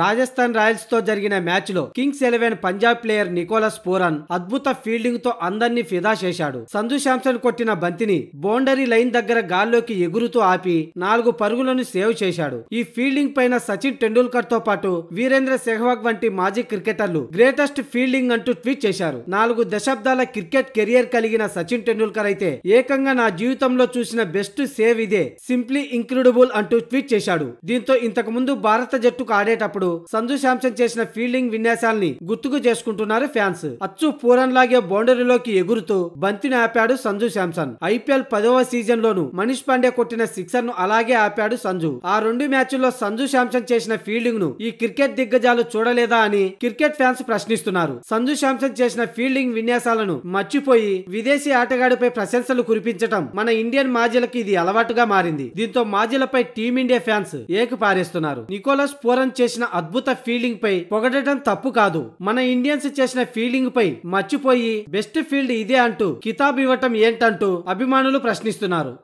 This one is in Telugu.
రాజస్థాన్ రాయల్స్తో జరిగిన మ్యాచ్లో Kings Eleven Punjab player Nicholas Pooran అద్భుత ఫీల్డింగ్తో అందర్నీ ఫిదా చేశాడు సంజు శాంసన్ కొట్టిన బంతిని బౌండరీ లైన్ దగ్గర గాల్లోకి ఎగురుతూ ఆపి నాలుగు పరుగులను సేవ్ చేశాడు ఈ ఫీల్డింగ్ పైన సచిన్ టెండూల్కర్ తో పాటు వీరేంద్ర సెహ్వాగ్ వంటి మాజీ క్రికెటర్లు గ్రేటెస్ట్ ఫీల్డింగ్ అంటూ ట్వీట్ చేశారు నాలుగు దశాబ్దాల క్రికెట్ కెరియర్ కలిగిన సచిన్ టెండూల్కర్ అయితే ఏకంగా నా జీవితంలో చూసిన బెస్ట్ సేవ్ ఇదే సింప్లీ ఇంక్రెడిబుల్ అంటూ ట్వీట్ చేశాడు దీంతో ఇంతకుముందు భారత జట్టుకు ఆడేటప్పుడు చేసినప్పుడు సంజు శాంసన్ చేసిన ఫీల్డింగ్ విన్యాసాల్ని గుర్తుకు చేసుకుంటున్నారు ఫ్యాన్స్ అచ్చు పూరన్ లాగే బౌండరీలోకి ఎగురుతూ బంతిని ఆపాడు సంజు శాంసన్ ఐపీఎల్ పదవ సీజన్ లోను మనీష్ పాండే కొట్టిన సిక్సర్ ను అలాగే ఆపాడు సంజు ఆ రెండు మ్యాచ్ల్లో సంజు శాంసన్ చేసిన ఫీల్డింగ్ ను ఈ క్రికెట్ దిగ్గజాలు చూడలేదా అని క్రికెట్ ఫ్యాన్స్ ప్రశ్నిస్తున్నారు సంజు శాంసన్ చేసిన ఫీల్డింగ్ విన్యాసాలను మర్చిపోయి విదేశీ ఆటగాడిపై ప్రశంసలు కురిపించటం మన ఇండియన్ మాజీలకి ఇది అలవాటుగా మారింది దీంతో మాజీలపై టీమిండియా ఫ్యాన్స్ ఏకపారేస్తున్నారు నికోలస్ పూరన్ చేసిన అద్భుత ఫీల్డింగ్ పై పొగడటం తప్పు కాదు మన ఇండియన్స్ చేసిన ఫీల్డింగ్ పై మర్చిపోయి బెస్ట్ ఫీల్డ్ ఇదే అంటూ కితాబ్ ఇవ్వటం ఏంటంటూ అభిమానులు ప్రశ్నిస్తున్నారు